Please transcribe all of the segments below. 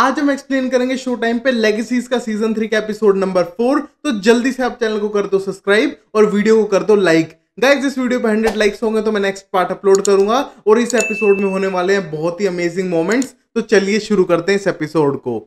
आज हम एक्सप्लेन करेंगे शो टाइम पे लेगेसीज का सीजन थ्री का एपिसोड नंबर फोर तो जल्दी से आप चैनल को कर दो सब्सक्राइब और वीडियो को कर दो लाइक गाइस इस वीडियो पे हंड्रेड लाइक्स होंगे तो मैं नेक्स्ट पार्ट अपलोड करूंगा और इस एपिसोड में होने वाले हैं बहुत ही अमेजिंग मोमेंट्स तो चलिए शुरू करते हैं इस एपिसोड को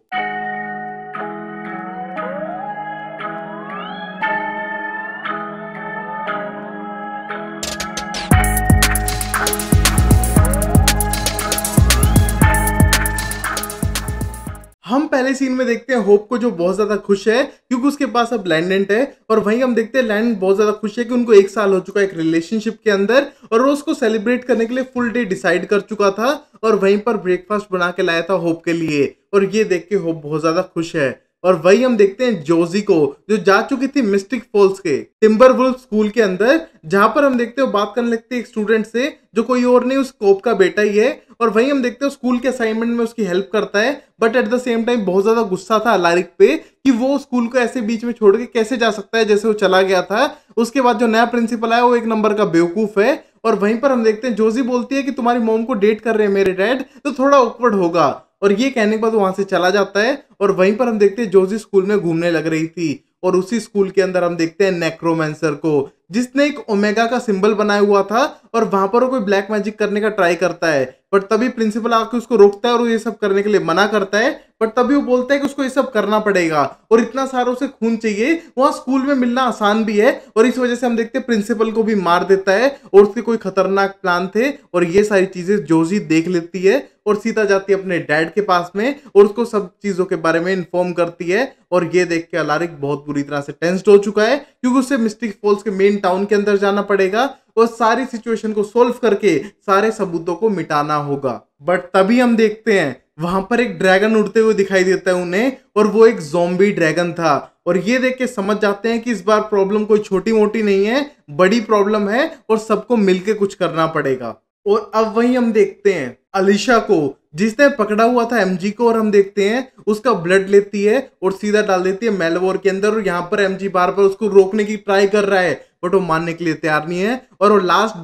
पहले सीन में देखते हैं होप को जो बहुत ज्यादा खुश है क्योंकि उसके पास अब लैंडेंट है और वहीं हम देखते हैं लैंड बहुत ज्यादा खुश है कि उनको एक साल हो चुका है एक रिलेशनशिप के अंदर और वो उसको सेलिब्रेट करने के लिए फुल डे डिसाइड कर चुका था और वहीं पर ब्रेकफास्ट बना के लाया था होप के लिए और ये देख के होप बहुत ज्यादा खुश है और वही हम देखते हैं जोजी को जो जा चुकी थी मिस्टिक फॉल्स के टिम्बर वुल्फ स्कूल के अंदर जहां पर हम देखते हो बात करने लगती है एक स्टूडेंट से जो कोई और नहीं उस कोप का बेटा ही है और वही हम देखते हो स्कूल के असाइनमेंट में उसकी हेल्प करता है but at the same time बहुत ज्यादा गुस्सा था लारिक पे कि वो स्कूल को ऐसे बीच में छोड़ के कैसे जा सकता है जैसे वो चला गया था उसके बाद जो नया प्रिंसिपल आया वो एक नंबर का बेवकूफ है और वहीं पर हम देखते हैं जोजी बोलती है कि तुम्हारी मोम को डेट कर रहे हैं मेरे डैड तो थोड़ा ऑकवर्ड होगा और ये कहने के बाद वहां से चला जाता है और वहीं पर हम देखते हैं जोजी स्कूल में घूमने लग रही थी और उसी स्कूल के अंदर हम देखते हैं नेक्रोमेंसर को जिसने एक ओमेगा का सिंबल बनाया हुआ था और वहां पर वो कोई ब्लैक मैजिक करने का ट्राई करता है बट तभी प्रिंसिपल आके उसको रोकता है और ये सब करने के लिए मना करता है बट तभी वो बोलता है कि उसको ये सब करना पड़ेगा और इतना सारा उसे खून चाहिए वहाँ स्कूल में मिलना आसान भी है और इस वजह से हम देखते हैं प्रिंसिपल को भी मार देता है और उसके कोई खतरनाक प्लान थे और ये सारी चीजें जोजी देख लेती है और सीता जाती है अपने डैड के पास में और उसको सब चीजों के बारे में इन्फॉर्म करती है और ये देख के अलारिक बहुत बुरी तरह से टेंस्ड हो चुका है क्योंकि उससे मिस्टिक फॉल्स के मेन विन टाउन के अंदर जाना पड़ेगा और सारी सिचुएशन को सोल्व करके सारे सबूतों को मिटाना होगा बट तभी हम देखते हैं वहां पर एक ड्रैगन उड़ते हुए दिखाई देता है उन्हें और वो एक जोम्बी ड्रैगन था और ये देख के समझ जाते हैं कि इस बार प्रॉब्लम कोई छोटी मोटी नहीं है बड़ी प्रॉब्लम है और सबको मिलके कुछ करना पड़ेगा और अब वही हम देखते हैं अलिशा को जिसने पकड़ा हुआ था एमजी को और हम देखते हैं उसका ब्लड लेती है और सीधा डाल देती है मेलवोर के अंदर और यहाँ पर एमजी बार बार उसको रोकने की ट्राई कर रहा है बट वो मानने के लिए तैयार नहीं है और वो लास्ट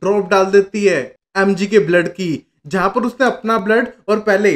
ड्रॉप डाल देती है एमजी के ब्लड की जहां पर उसने अपना ब्लड और पहले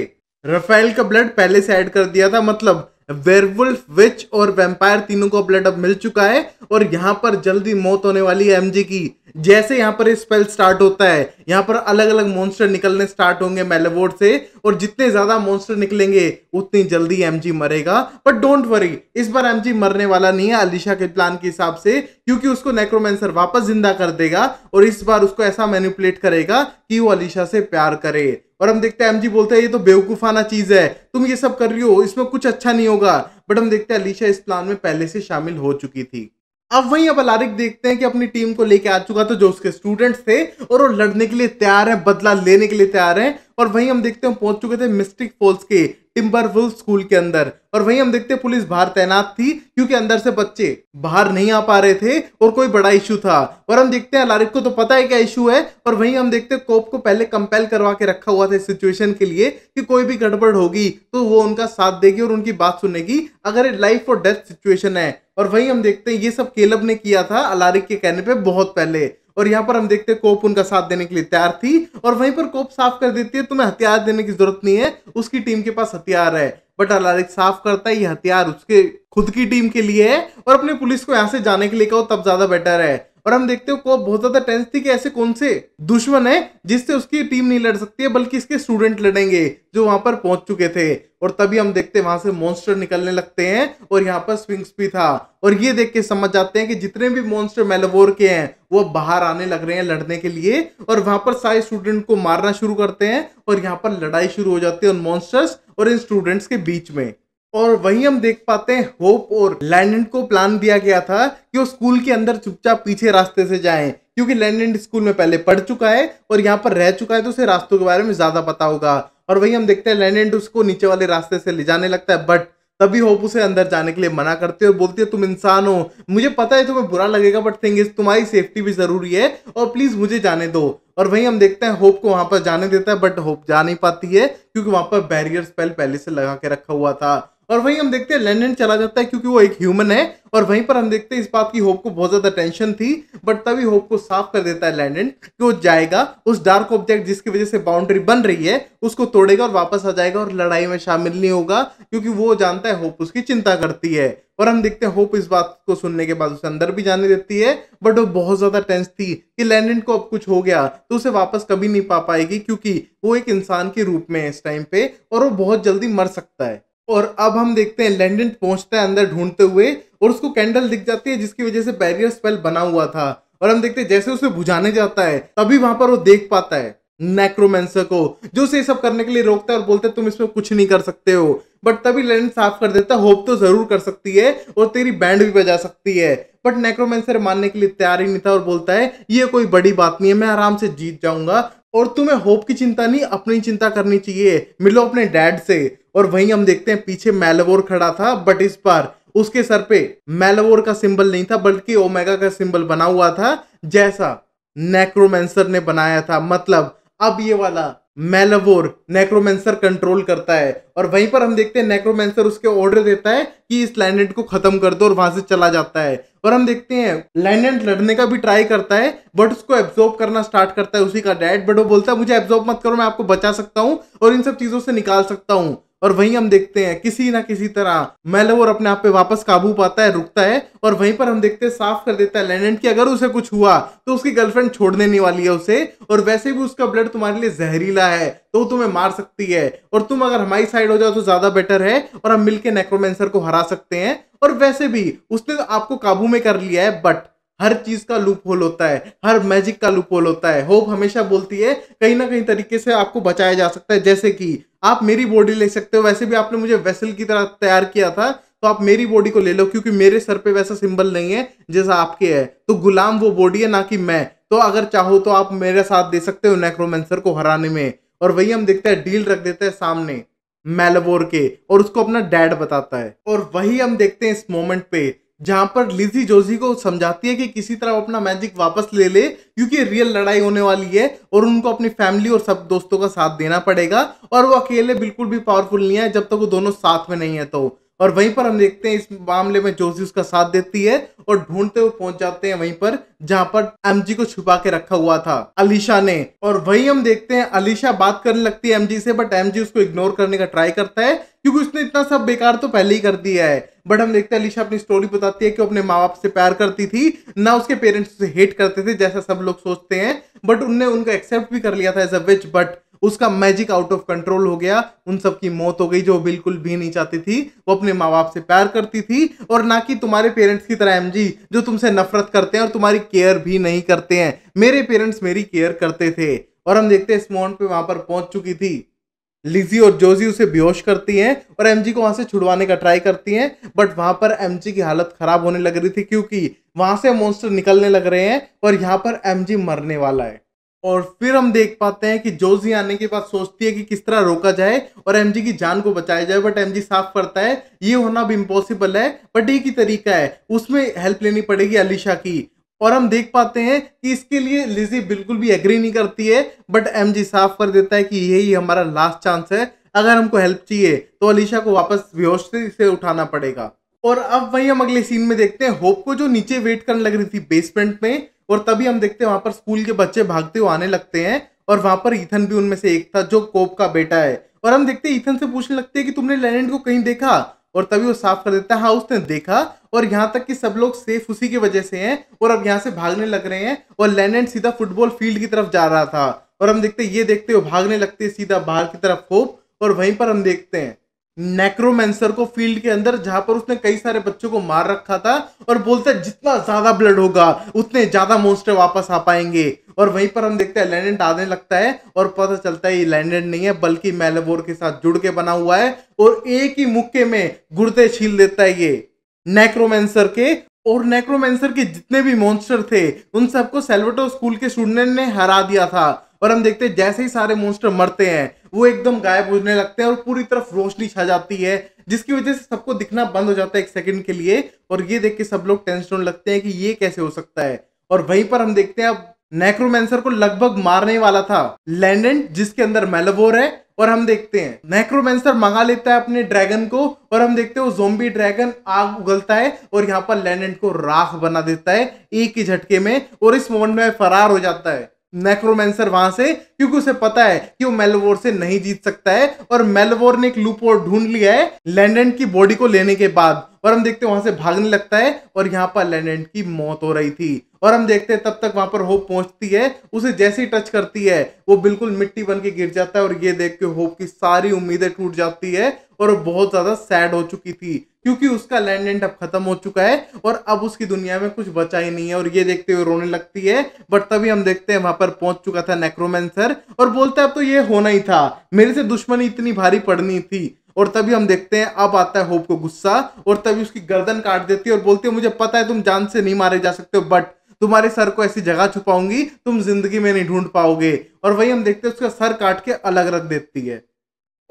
रफेल का ब्लड पहले से ऐड कर दिया था मतलब वेरवुल्फ विच और वेम्पायर तीनों को ब्लड अब मिल चुका है और यहाँ पर जल्दी मौत होने वाली है एमजी की जैसे यहाँ पर स्पेल स्टार्ट होता है यहाँ पर अलग अलग मॉन्स्टर निकलने स्टार्ट होंगे मेलेवोड से और जितने ज्यादा मॉन्स्टर निकलेंगे उतनी जल्दी एमजी मरेगा बट डोंट वरी इस बार एमजी मरने वाला नहीं है अलीशा के प्लान के हिसाब से क्योंकि उसको नेक्रोमेंसर वापस जिंदा कर देगा और इस बार उसको ऐसा मैनिपुलेट करेगा कि वो अलीशा से प्यार करे और हम देखते हैं एमजी बोलते हैं ये तो बेवकूफाना चीज है तुम ये सब कर रही हो इसमें कुछ अच्छा नहीं होगा बट हम देखते हैं अलीशा इस प्लान में पहले से शामिल हो चुकी थी अब वहीं अब अलारिक देखते हैं कि अपनी टीम को लेके आ चुका था जो उसके स्टूडेंट्स थे और वो लड़ने के लिए तैयार है बदला लेने के लिए तैयार है और वहीं हम देखते हैं पहुंच चुके थे मिस्टिक फॉल्स के टिम्बरवुल्फ स्कूल के अंदर और वहीं हम देखते पुलिस बाहर तैनात थी क्योंकि अंदर से बच्चे बाहर नहीं आ पा रहे थे और कोई बड़ा इशू था और हम देखते हैं लारिक को तो पता है क्या इशू है और वहीं हम देखते कोप को पहले कंपेल करवा के रखा हुआ था इस सिचुएशन के लिए कि कोई भी गड़बड़ होगी तो वो उनका साथ देगी और उनकी बात सुनेगी अगर ये लाइफ और डेथ सिचुएशन है और वहीं हम देखते हैं ये सब केलब ने किया था अलारिक के कहने पर बहुत पहले और यहाँ पर हम देखते हैं कोप उनका साथ देने के लिए तैयार थी और वहीं पर कोप साफ कर देती है तुम्हें हथियार देने की जरूरत नहीं है उसकी टीम के पास हथियार है बट अलारिक साफ करता है ये हथियार उसके खुद की टीम के लिए है और अपने पुलिस को यहाँ से जाने के लिए कहो तब ज्यादा बेटर है और हम देखते हो कॉप बहुत ज्यादा टेंस थी कि ऐसे कौन से दुश्मन है जिससे उसकी टीम नहीं लड़ सकती है बल्कि इसके स्टूडेंट लड़ेंगे जो वहां पर पहुंच चुके थे और तभी हम देखते वहां से मॉन्स्टर निकलने लगते हैं और यहाँ पर स्विंग्स भी था और ये देख के समझ जाते हैं कि जितने भी मॉन्स्टर मेलोवोर के हैं वो बाहर आने लग रहे हैं लड़ने के लिए और वहां पर सारे स्टूडेंट को मारना शुरू करते हैं और यहाँ पर लड़ाई शुरू हो जाती है उन मॉन्स्टर्स और इन स्टूडेंट्स के बीच में और वही हम देख पाते हैं होप और लैंडन को प्लान दिया गया था कि वो स्कूल के अंदर चुपचाप पीछे रास्ते से जाएं क्योंकि लैंडन स्कूल में पहले पढ़ चुका है और यहाँ पर रह चुका है तो उसे रास्तों के बारे में ज्यादा पता होगा और वही हम देखते हैं लैंडन उसको नीचे वाले रास्ते से ले जाने लगता है बट तभी होप उसे अंदर जाने के लिए मना करते हो और बोलती है तुम इंसान हो मुझे पता है तुम्हें बुरा लगेगा बट थिंग इज तुम्हारी सेफ्टी भी जरूरी है और प्लीज मुझे जाने दो और वहीं हम देखते हैं होप को वहां पर जाने देता है बट होप जा नहीं पाती है क्योंकि वहां पर बैरियर स्पेल पहले से लगा के रखा हुआ था और वहीं हम देखते हैं लंदन चला जाता है क्योंकि वो एक ह्यूमन है और वहीं पर हम देखते हैं इस बात की होप को बहुत ज़्यादा टेंशन थी बट तभी होप को साफ कर देता है लैंडन कि वो जाएगा उस डार्क ऑब्जेक्ट जिसकी वजह से बाउंड्री बन रही है उसको तोड़ेगा और वापस आ जाएगा और लड़ाई में शामिल नहीं होगा क्योंकि वो जानता है होप उसकी चिंता करती है और हम देखते हैं होप इस बात को सुनने के बाद उसे अंदर भी जाने देती है बट वो बहुत ज़्यादा टेंस थी कि लैंडन को अब कुछ हो गया तो उसे वापस कभी नहीं पा पाएगी क्योंकि वो एक इंसान के रूप में है इस टाइम पे और वो बहुत जल्दी मर सकता है और अब हम देखते हैं लैंडन पहुंचता है अंदर ढूंढते हुए और उसको कैंडल दिख जाती है जिसकी वजह से बैरियर स्पेल बना हुआ था और हम देखते हैं जैसे उसे बुझाने जाता है तभी वहां पर वो देख पाता है नेक्रोमेंसर को जो उसे सब करने के लिए रोकता है और बोलता है तुम इसमें कुछ नहीं कर सकते हो बट तभी लैंडन साफ कर देता होप तो जरूर कर सकती है और तेरी बैंड भी बजा सकती है बट नेक्रोमेंसर मानने के लिए तैयार ही नहीं था और बोलता है ये कोई बड़ी बात नहीं है मैं आराम से जीत जाऊंगा और तुम्हें होप की चिंता नहीं अपनी चिंता करनी चाहिए मिलो अपने डैड से और वहीं हम देखते हैं पीछे मेलवोर खड़ा था बट इस बार उसके सर पे मेलवोर का सिंबल नहीं था बल्कि ओमेगा का सिंबल बना हुआ था जैसा नेक्रोमेंसर ने बनाया था मतलब अब ये वाला मेलवोर नेक्रोमेंसर कंट्रोल करता है और वहीं पर हम देखते हैं नेक्रोमेंसर उसके ऑर्डर देता है कि इस लैंडेंट को खत्म कर दो और वहां से चला जाता है और हम देखते हैं लैंडेंट लड़ने का भी ट्राई करता है बट उसको एब्जॉर्ब करना स्टार्ट करता है उसी का डैड बट वो बोलता है मुझे एब्जॉर्ब मत करो मैं आपको बचा सकता हूँ और इन सब चीजों से निकाल सकता हूँ और वहीं हम देखते हैं किसी ना किसी तरह मेलोवर अपने आप पे वापस काबू पाता है रुकता है और वहीं पर हम देखते हैं साफ कर देता है लेनेंट की अगर उसे कुछ हुआ तो उसकी गर्लफ्रेंड छोड़ने नहीं वाली है उसे और वैसे भी उसका ब्लड तुम्हारे लिए जहरीला है तो तुम्हें मार सकती है और तुम अगर हमारी साइड हो जाओ तो ज्यादा बेटर है और हम मिलकर नेक्रोमेंसर को हरा सकते हैं और वैसे भी उसने तो आपको काबू में कर लिया है बट हर चीज का लूप होल होता है हर मैजिक का लूप होल होता है होप हमेशा बोलती है कहीं ना कहीं तरीके से आपको बचाया जा सकता है जैसे कि आप मेरी बॉडी ले सकते हो वैसे भी आपने मुझे वेसल की तरह तैयार किया था तो आप मेरी बॉडी को ले लो क्योंकि मेरे सर पे वैसा सिंबल नहीं है जैसा आपके है तो गुलाम वो बॉडी है ना कि मैं तो अगर चाहो तो आप मेरे साथ दे सकते हो नेक्रोमेंसर को हराने में और वही हम देखते हैं डील रख देते हैं सामने मेलबोर के और उसको अपना डैड बताता है और वही हम देखते हैं इस मोमेंट पे जहां पर लिजी जोजी को समझाती है कि किसी तरह अपना मैजिक वापस ले ले क्योंकि रियल लड़ाई होने वाली है और उनको अपनी फैमिली और सब दोस्तों का साथ देना पड़ेगा और वो अकेले बिल्कुल भी पावरफुल नहीं है जब तक वो दोनों साथ में नहीं है तो और वहीं पर हम देखते हैं इस मामले में जोशी उसका साथ देती है और ढूंढते हुए पहुंच जाते हैं वहीं पर जहां पर एमजी को छुपा के रखा हुआ था अलीशा ने और वही हम देखते हैं अलीशा बात करने लगती है एमजी से बट एमजी उसको इग्नोर करने का ट्राई करता है क्योंकि उसने इतना सब बेकार तो पहले ही कर दिया है बट हम देखते हैं अलीशा अपनी स्टोरी बताती है कि अपने माँ बाप से प्यार करती थी ना उसके पेरेंट्स उसे हेट करते थे जैसा सब लोग सोचते हैं बट उनने उनको एक्सेप्ट भी कर लिया था एज अ विच बट उसका मैजिक आउट ऑफ कंट्रोल हो गया उन सब की मौत हो गई जो बिल्कुल भी नहीं चाहती थी वो अपने माँ बाप से प्यार करती थी और ना कि तुम्हारे पेरेंट्स की तरह एम जो तुमसे नफरत करते हैं और तुम्हारी केयर भी नहीं करते हैं मेरे पेरेंट्स मेरी केयर करते थे और हम देखते हैं इस मोमेंट पे वहां पर पहुंच चुकी थी लिजी और जोजी उसे बेहोश करती हैं और एमजी को वहां से छुड़वाने का ट्राई करती हैं बट वहां पर एमजी की हालत खराब होने लग रही थी क्योंकि वहां से मॉन्स्टर निकलने लग रहे हैं और यहाँ पर एमजी मरने वाला है और फिर हम देख पाते हैं कि जोजी आने के बाद सोचती है कि किस तरह रोका जाए और एमजी की जान को बचाया जाए बट एमजी साफ करता है ये होना भी इम्पॉसिबल है बट एक ही तरीका है उसमें हेल्प लेनी पड़ेगी अलीशा की और हम देख पाते हैं कि इसके लिए लिजी बिल्कुल भी एग्री नहीं करती है बट एम साफ कर देता है कि यही हमारा लास्ट चांस है अगर हमको हेल्प चाहिए तो अलीशा को वापस बेहोश से उठाना पड़ेगा और अब वही हम अगले सीन में देखते हैं होप को जो नीचे वेट करने लग रही थी बेसमेंट में और तभी हम देखते हैं वहां पर स्कूल के बच्चे भागते हुए आने लगते हैं और वहां पर ईथन भी उनमें से एक था जो कोप का बेटा है और हम देखते हैं ईथन से पूछने लगते हैं कि तुमने लेनेट को कहीं देखा और तभी वो साफ कर देता है हाँ उसने देखा और यहाँ तक कि सब लोग सेफ उसी की वजह से हैं और अब यहाँ से भागने लग रहे हैं और लेनेट सीधा फुटबॉल फील्ड की तरफ जा रहा था और हम देखते ये देखते हुए भागने लगते सीधा बाहर की तरफ होप और वहीं पर हम देखते हैं नेक्रोमेंसर को फील्ड के अंदर जहां पर उसने कई सारे बच्चों को मार रखा था और बोलता है जितना ज्यादा ब्लड होगा उतने ज्यादा मोस्टर वापस आ पाएंगे और वहीं पर हम देखते हैं लैंडेंट आने लगता है और पता चलता है ये लैंडेंट नहीं है बल्कि मेलेवोर के साथ जुड़ के बना हुआ है और एक ही मुक्के में गुर्दे छील देता है ये नेक्रोमेंसर के और नेक्रोमेंसर के जितने भी मॉन्स्टर थे उन सबको सेल्वेटो स्कूल के स्टूडेंट ने हरा दिया था और हम देखते हैं जैसे ही सारे मोन्स्टर मरते हैं वो एकदम गायब होने लगते हैं और पूरी तरफ रोशनी छा जाती है जिसकी वजह से सबको दिखना बंद हो जाता है एक सेकंड के लिए और ये देख के सब लोग टेंशन होने लगते हैं कि ये कैसे हो सकता है और वहीं पर हम देखते हैं अब नेक्रोमेंसर को लगभग मारने वाला था लैंडन जिसके अंदर मेलोवोर है और हम देखते हैं नेक्रोमेंसर मंगा लेता है अपने ड्रैगन को और हम देखते हैं वो जोम्बी ड्रैगन आग उगलता है और यहाँ पर लैंडन को राख बना देता है एक ही झटके में और इस मोमेंट में फरार हो जाता है नेक्रोमेंसर वहां से क्योंकि उसे पता है कि वो मेलवोर से नहीं जीत सकता है और मेलवोर ने एक लूपोर ढूंढ लिया है लैंडन की बॉडी को लेने के बाद और हम देखते हैं वहां से भागने लगता है और यहाँ पर लैंडन की मौत हो रही थी और हम देखते हैं तब तक वहां पर होप पहुंचती है उसे जैसे ही टच करती है वो बिल्कुल मिट्टी बन के गिर जाता है और ये देख के होप की सारी उम्मीदें टूट जाती है और बहुत ज्यादा सैड हो चुकी थी क्योंकि उसका लैंड एंड अब खत्म हो चुका है और अब उसकी दुनिया में कुछ बचा ही नहीं है और ये देखते हुए रोने लगती है बट तभी हम देखते हैं वहां पर पहुंच चुका था नेक्रोमेंसर और बोलता है अब तो ये होना ही था मेरे से दुश्मनी इतनी भारी पड़नी थी और तभी हम देखते हैं अब आता है होप को गुस्सा और तभी उसकी गर्दन काट देती है और बोलती है मुझे पता है तुम जान से नहीं मारे जा सकते हो बट तुम्हारे सर को ऐसी जगह छुपाऊंगी तुम जिंदगी में नहीं ढूंढ पाओगे और वही हम देखते हैं उसका सर काट के अलग रख देती है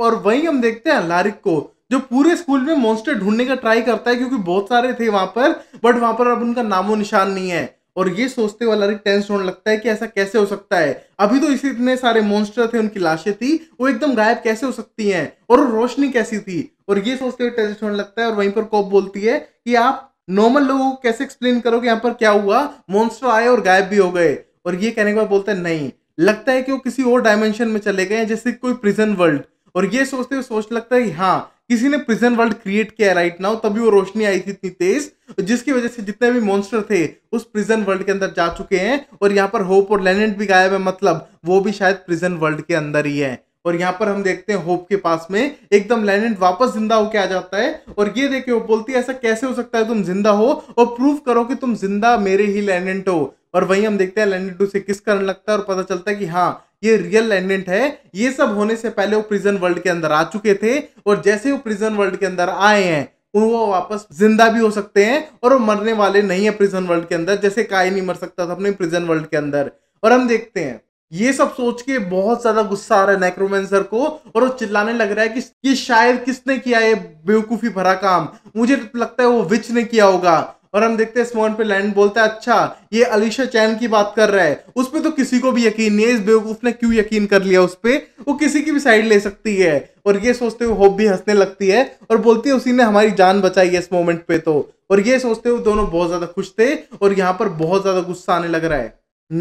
और वही हम देखते हैं लारिक को जो पूरे स्कूल में मॉन्स्टर ढूंढने का ट्राई करता है क्योंकि बहुत सारे थे वहां पर बट वहां पर अब उनका नामो निशान नहीं है और ये सोचते वाला रिक टेंस होने लगता है कि ऐसा कैसे हो सकता है अभी तो इसी इतने सारे मॉन्स्टर थे उनकी लाशें थी वो एकदम गायब कैसे हो सकती हैं और रोशनी कैसी थी और ये सोचते हुए टेंस होने लगता है और वहीं पर कॉप बोलती है कि आप नॉर्मल लोगों को कैसे एक्सप्लेन करो कि यहाँ पर क्या हुआ मॉन्स्टर आए और गायब भी हो गए और ये कहने के बाद बोलता है नहीं लगता है कि वो किसी और डायमेंशन में चले गए जैसे कोई प्रिजन वर्ल्ड और ये सोचते हुए सोच लगता है कि हाँ किसी ने प्रिजन वर्ल्ड क्रिएट किया राइट नाउ तभी वो रोशनी आई थी इतनी तेज जिसकी वजह से जितने भी मॉन्स्टर थे उस प्रिजन वर्ल्ड के अंदर जा चुके हैं और यहाँ पर होप और लेनेट भी गायब है मतलब वो भी शायद प्रिजन वर्ल्ड के अंदर ही है और यहाँ पर हम देखते हैं होप के पास में एकदम लेनेट वापस जिंदा होके आ जाता है और ये देखे वो बोलती है ऐसा कैसे हो सकता है तुम जिंदा हो और प्रूव करो कि तुम जिंदा मेरे ही लेनेट हो और वहीं हम देखते हैं लैंडेंट टू से किस करने लगता है और पता चलता है कि हाँ ये रियल लैंडेंट है ये सब होने से पहले वो प्रिजन वर्ल्ड के अंदर आ चुके थे और जैसे वो प्रिजन वर्ल्ड के अंदर आए हैं वो वापस जिंदा भी हो सकते हैं और वो मरने वाले नहीं है प्रिजन वर्ल्ड के अंदर जैसे काय नहीं मर सकता था अपने प्रिजन वर्ल्ड के अंदर और हम देखते हैं ये सब सोच के बहुत ज्यादा गुस्सा आ रहा है नेक्रोमेंसर को और वो चिल्लाने लग रहा है कि ये शायद किसने किया ये बेवकूफी भरा काम मुझे लगता है वो विच ने किया होगा और हम देखते हैं स्मॉन पे लैंड बोलता है अच्छा ये अलीशा चैन की बात कर रहा है उस पर तो किसी को भी यकीन नहीं है इस बेवकूफ ने क्यों यकीन कर लिया उस पर वो किसी की भी साइड ले सकती है और ये सोचते हुए होप भी हंसने लगती है और बोलती है उसी ने हमारी जान बचाई है इस मोमेंट पे तो और ये सोचते हुए दोनों बहुत ज्यादा खुश थे और यहाँ पर बहुत ज्यादा गुस्सा आने लग रहा है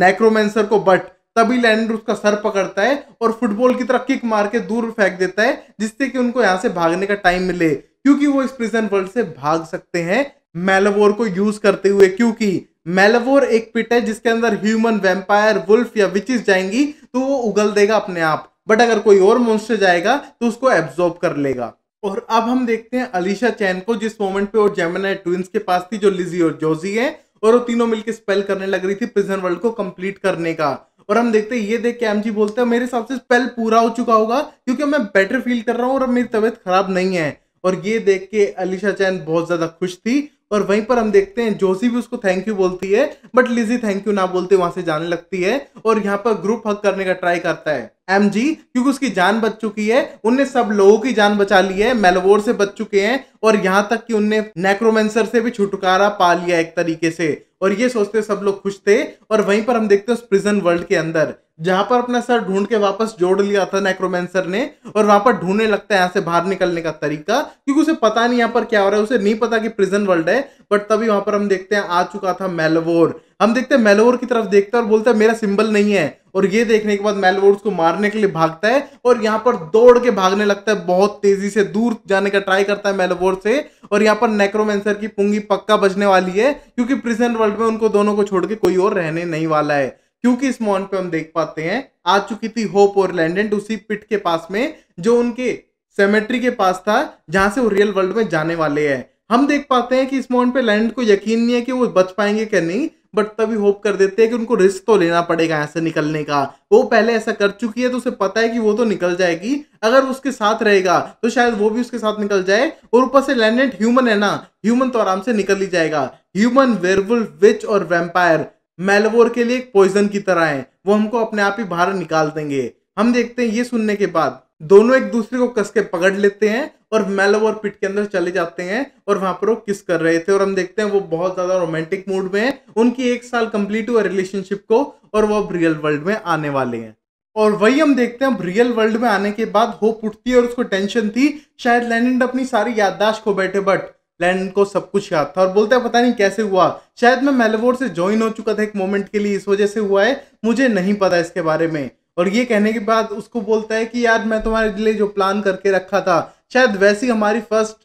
नेक्रोमेंसर को बट तभी लैंड उसका सर पकड़ता है और फुटबॉल की तरह किक मार के दूर फेंक देता है जिससे कि उनको यहाँ से भागने का टाइम मिले क्योंकि वो इस प्रिजन वर्ल्ड से भाग सकते हैं मेलवोर को यूज करते हुए क्योंकि मेलवोर एक पिट है जिसके अंदर ह्यूमन वेम्पायर वुल्फ या विचिस जाएंगी तो वो उगल देगा अपने आप बट अगर कोई और मोन्स्टर जाएगा तो उसको एब्जॉर्ब कर लेगा और अब हम देखते हैं अलीशा चैन को जिस मोमेंट पे और जेमिनाई ट्विंस के पास थी जो लिजी और जोजी है और वो तीनों मिलकर स्पेल करने लग रही थी प्रिजन वर्ल्ड को कंप्लीट करने का और हम देखते हैं ये देख के एम जी बोलते हैं मेरे हिसाब से स्पेल पूरा हो चुका होगा क्योंकि मैं बेटर फील कर रहा हूँ और अब मेरी तबीयत खराब नहीं है और ये देख के अलीशा चैन बहुत ज्यादा खुश थी और वहीं पर हम देखते हैं जोशी भी उसको थैंक यू बोलती है बट लिजी थैंक यू ना बोलते वहां से जाने लगती है और यहाँ पर ग्रुप हक करने का ट्राई करता है एम जी क्योंकि उसकी जान बच चुकी है उनने सब लोगों की जान बचा ली है मेलवोर से बच चुके हैं और यहाँ तक कि उनने नेक्रोमेंसर से भी छुटकारा पा लिया एक तरीके से और ये सोचते सब लोग खुश थे और वहीं पर हम देखते हैं उस प्रिजन वर्ल्ड के अंदर जहां पर अपना सर ढूंढ के वापस जोड़ लिया था नेक्रोमेंसर ने और वहां पर ढूंढने लगता है यहां से बाहर निकलने का तरीका क्योंकि उसे पता नहीं यहाँ पर क्या हो रहा है उसे नहीं पता कि प्रिजन वर्ल्ड है बट तभी वहां पर हम देखते हैं आ चुका था मेलवोर हम देखते हैं मेलवोर की तरफ देखता है और बोलता है मेरा सिंबल नहीं है और ये देखने के बाद मेलवोर्स को मारने के लिए भागता है और यहाँ पर दौड़ के भागने लगता है बहुत तेजी से दूर जाने का ट्राई करता है मेलवोर से और यहाँ पर नेक्रोमेंसर की पुंगी पक्का बजने वाली है क्योंकि प्रिजन वर्ल्ड में उनको दोनों को छोड़ के कोई और रहने नहीं वाला है क्योंकि इस मॉन पे हम देख पाते हैं आ चुकी थी होप और लैंडेंट उसी पिट के पास में जो उनके सेमेट्री के पास था जहां से वो रियल वर्ल्ड में जाने वाले हैं हम देख पाते हैं कि इस मॉन पे लैंड को यकीन नहीं है कि वो बच पाएंगे क्या नहीं बट तभी होप कर देते हैं कि उनको रिस्क तो लेना पड़ेगा यहाँ से निकलने का वो पहले ऐसा कर चुकी है तो उसे पता है कि वो तो निकल जाएगी अगर उसके साथ रहेगा तो शायद वो भी उसके साथ निकल जाए और ऊपर से लैंडेंट ह्यूमन है ना ह्यूमन तो आराम से निकल ही जाएगा ह्यूमन वेरवुल विच और वेम्पायर मेलवोर के लिए एक पॉइजन की तरह है वो हमको अपने आप ही बाहर निकाल देंगे हम देखते हैं ये सुनने के बाद दोनों एक दूसरे को कस के पकड़ लेते हैं और मेलवोर पिट के अंदर चले जाते हैं और वहां पर वो किस कर रहे थे और हम देखते हैं वो बहुत ज्यादा रोमांटिक मूड में है उनकी एक साल कंप्लीट हुआ रिलेशनशिप को और वो अब रियल वर्ल्ड में आने वाले हैं और वही हम देखते हैं अब रियल वर्ल्ड में आने के बाद होप उठती है और उसको टेंशन थी शायद लैनिंड अपनी सारी याददाश्त खो बैठे बट लैंड को सब कुछ याद था और बोलता है पता नहीं कैसे हुआ शायद मैं मेलेवोर से ज्वाइन हो चुका था एक मोमेंट के लिए इस वजह से हुआ है मुझे नहीं पता इसके बारे में और ये कहने के बाद उसको बोलता है कि यार मैं तुम्हारे लिए जो प्लान करके रखा था शायद वैसी हमारी फर्स्ट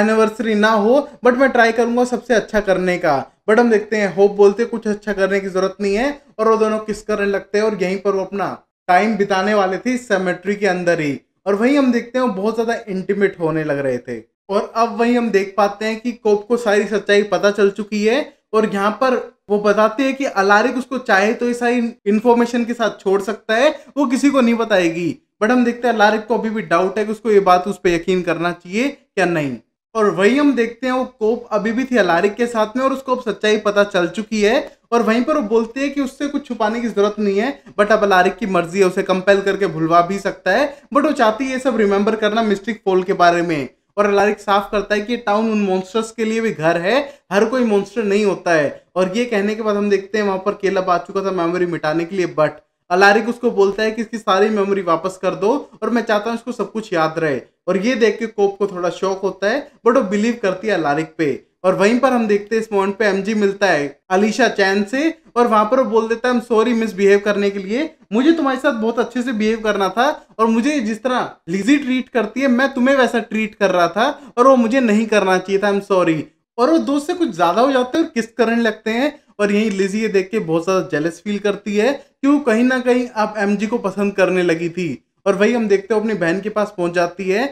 एनिवर्सरी ना हो बट मैं ट्राई करूंगा सबसे अच्छा करने का बट हम देखते हैं होप बोलते कुछ अच्छा करने की जरूरत नहीं है और वो दोनों किस करने लगते हैं और यहीं पर वो अपना टाइम बिताने वाले थे सेमेट्री के अंदर ही और वहीं हम देखते हैं वो बहुत ज़्यादा इंटीमेट होने लग रहे थे और अब वही हम देख पाते हैं कि कोप को सारी सच्चाई पता चल चुकी है और यहाँ पर वो बताती है कि अलारिक उसको चाहे तो ये सारी इन्फॉर्मेशन के साथ छोड़ सकता है वो किसी को नहीं बताएगी बट हम देखते हैं अलारिक को अभी भी डाउट है कि उसको ये बात उस पर यकीन करना चाहिए या नहीं और वही हम देखते हैं वो कोप अभी भी थी अलारिक के साथ में और उसको अब सच्चाई पता चल चुकी है और वहीं पर वो बोलते हैं कि उससे कुछ छुपाने की जरूरत नहीं है बट अब अलारिक की मर्जी है उसे कंपेल करके भुलवा भी सकता है बट वो चाहती है ये सब रिमेंबर करना मिस्टिक फोल के बारे में और लारिक साफ करता है कि टाउन उन मॉन्स्टर्स के लिए भी घर है हर कोई मॉन्स्टर नहीं होता है और ये कहने के बाद हम देखते हैं वहां पर केला आ चुका था मेमोरी मिटाने के लिए बट अलारिक उसको बोलता है कि इसकी सारी मेमोरी वापस कर दो और मैं चाहता हूँ इसको सब कुछ याद रहे और ये देख के कोप को थोड़ा शौक होता है बट वो बिलीव करती है अलारिक पे और वहीं पर हम देखते हैं इस मोमेंट पे एमजी मिलता है अलीशा चैन से और वहां पर बोल देता है सॉरी मिसबिहेव करने के लिए मुझे तुम्हारे साथ बहुत अच्छे से बिहेव करना था और मुझे जिस तरह लिजी ट्रीट करती है मैं तुम्हें वैसा ट्रीट कर रहा था और वो मुझे नहीं करना चाहिए था आई एम सॉरी और वो दोस्त से कुछ ज्यादा हो जाते हैं और किस करने लगते हैं और यही लिजी ये देख के बहुत ज्यादा जेलस फील करती है कि वो कहीं ना कहीं अब एम को पसंद करने लगी थी और वही हम देखते हो अपनी बहन के पास पहुंच जाती है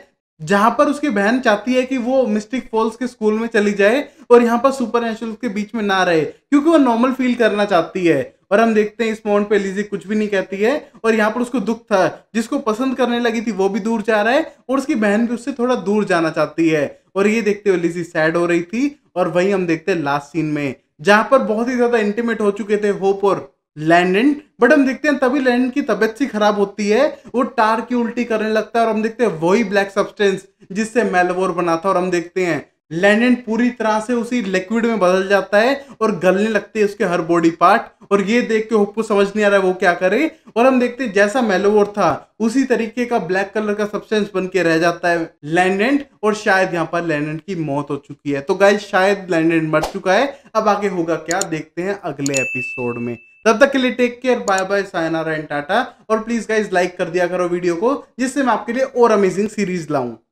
जहां पर उसकी बहन चाहती है कि वो मिस्टिक फॉल्स के स्कूल में चली जाए और यहाँ पर सुपर नेचुरल के बीच में ना रहे क्योंकि वो नॉर्मल फील करना चाहती है और हम देखते हैं इस मोमेंट पे लीजिए कुछ भी नहीं कहती है और यहाँ पर उसको दुख था जिसको पसंद करने लगी थी वो भी दूर जा रहा है और उसकी बहन भी उससे थोड़ा दूर जाना चाहती है और ये देखते हुए लीजिए सैड हो रही थी और वही हम देखते हैं लास्ट सीन में जहां पर बहुत ही ज्यादा इंटीमेट हो चुके थे होप और लैंडन बट हम देखते हैं तभी लैंडन की तबियत सी खराब होती है वो टार की उल्टी करने लगता है और हम देखते हैं वही ब्लैक सब्सटेंस जिससे मेलवोर बना था और हम देखते हैं लेनिन पूरी तरह से उसी लिक्विड में बदल जाता है और गलने लगते हैं उसके हर बॉडी पार्ट और ये देख के हुक्को समझ नहीं आ रहा है वो क्या करे और हम देखते हैं जैसा मेलोवोर था उसी तरीके का ब्लैक कलर का सब्सटेंस बन के रह जाता है लैंडेंट और शायद यहाँ पर लेनिन की मौत हो चुकी है तो गाइज शायद लेनिन मर चुका है अब आगे होगा क्या देखते हैं अगले एपिसोड में तब तक के लिए take care bye bye sayonara and tata और प्लीज गाइज लाइक कर दिया करो वीडियो को जिससे मैं आपके लिए और अमेजिंग सीरीज लाऊं